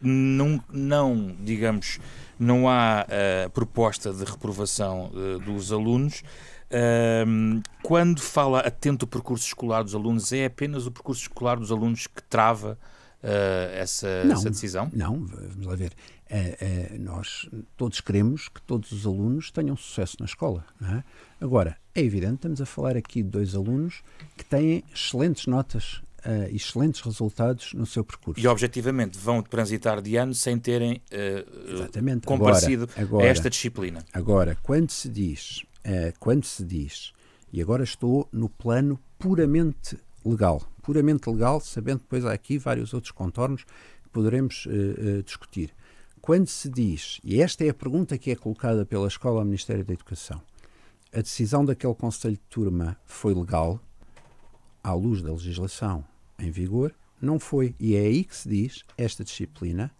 não, não digamos, não há uh, proposta de reprovação uh, dos alunos. Uh, quando fala atento o percurso escolar dos alunos, é apenas o percurso escolar dos alunos que trava eh, essa, não, essa, decisão? Não, vamos lá ver. É, é, nós todos queremos que todos os alunos tenham sucesso na escola. É? Agora, é evidente, estamos a falar aqui de dois alunos que têm excelentes notas uh, excelentes resultados no seu percurso. E objetivamente vão transitar de ano sem terem uh, comparecido agora, agora, a esta disciplina. Agora, quando se diz, uh, quando se diz, e agora estou no plano puramente legal, puramente legal, sabendo que depois há aqui vários outros contornos que poderemos discutir. Quando se diz, e esta é a pergunta que é colocada pela Escola ao Ministério da Educação, a decisão daquele Conselho de Turma foi legal, à luz da legislação em vigor, não foi. E é aí que se diz esta disciplina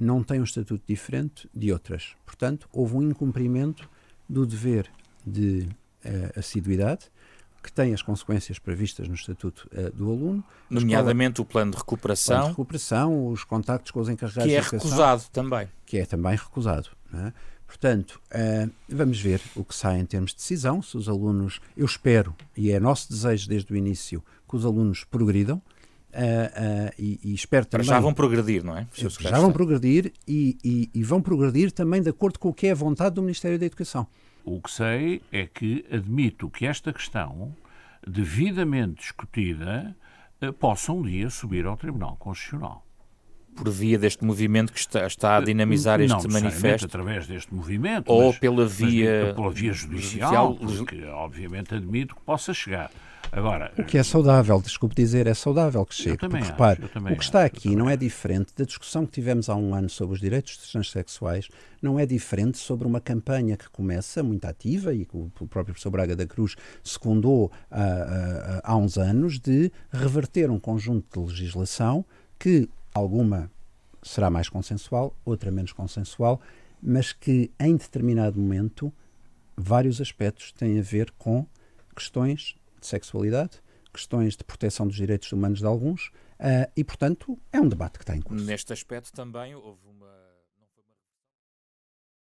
não tem um estatuto diferente de outras. Portanto, houve um incumprimento do dever de uh, assiduidade que tem as consequências previstas no Estatuto uh, do Aluno. Nomeadamente escola, o plano de recuperação. Plano de recuperação, os contactos com os encarregados Que é recusado também. Que é também recusado. É? Portanto, uh, vamos ver o que sai em termos de decisão, se os alunos, eu espero, e é nosso desejo desde o início, que os alunos progridam, Uh, uh, e, e, espero também. já vão progredir, não é? Já vão progredir e, e, e, vão progredir também de acordo com o que é a vontade do Ministério da Educação. O que sei é que admito que esta questão, devidamente discutida, eh, possa um dia subir ao Tribunal Constitucional. Por via deste movimento que está, está a eh, dinamizar este não, manifesto? através deste movimento. Ou mas, pela, via mas, pela via judicial, judicial porque obviamente admito que possa chegar. Agora, o que é saudável, desculpe dizer, é saudável que chegue. Porque acho, repare, o que está acho, aqui não é diferente da discussão que tivemos há um ano sobre os direitos dos transexuais, não é diferente sobre uma campanha que começa muito ativa e que o próprio professor Braga da Cruz secundou há, ah, ah, ah, há uns anos de reverter um conjunto de legislação que alguma será mais consensual, outra menos consensual, mas que em determinado momento vários aspectos têm a ver com questões de sexualidade, questões de proteção dos direitos humanos de alguns, uh, e, portanto, é um debate que está em curso. Neste aspecto também houve uma